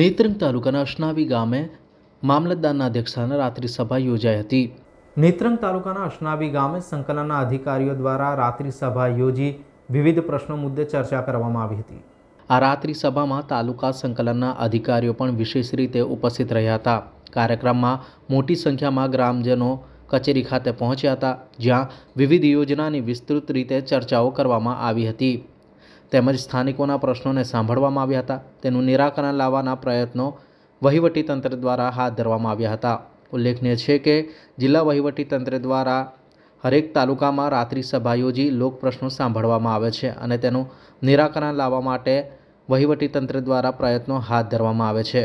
નેત્રંગ તાલુકાના અશનાવી ગામે મામલતદારના અધ્યક્ષસ્થાને રાત્રિસભા યોજાઈ હતી નેત્રંગ તાલુકાના અશનાવી ગામે સંકલનના અધિકારીઓ દ્વારા રાત્રિસભા યોજી વિવિધ પ્રશ્નો મુદ્દે ચર્ચા કરવામાં આવી હતી આ રાત્રિસભામાં તાલુકા સંકલનના અધિકારીઓ પણ વિશેષ રીતે ઉપસ્થિત રહ્યા હતા કાર્યક્રમમાં મોટી સંખ્યામાં ગ્રામજનો કચેરી ખાતે પહોંચ્યા હતા જ્યાં વિવિધ યોજનાની વિસ્તૃત રીતે ચર્ચાઓ કરવામાં આવી હતી તેમજ સ્થાનિકોના પ્રશ્નોને સાંભળવામાં આવ્યા હતા તેનું નિરાકરણ લાવવાના પ્રયત્નો વહીવટીતંત્ર દ્વારા હાથ ધરવામાં આવ્યા હતા ઉલ્લેખનીય છે કે જિલ્લા વહીવટીતંત્ર દ્વારા હરેક તાલુકામાં રાત્રિ સભા યોજી લોકપ્રશ્નો સાંભળવામાં આવે છે અને તેનું નિરાકરણ લાવવા માટે વહીવટીતંત્ર દ્વારા પ્રયત્નો હાથ ધરવામાં આવે છે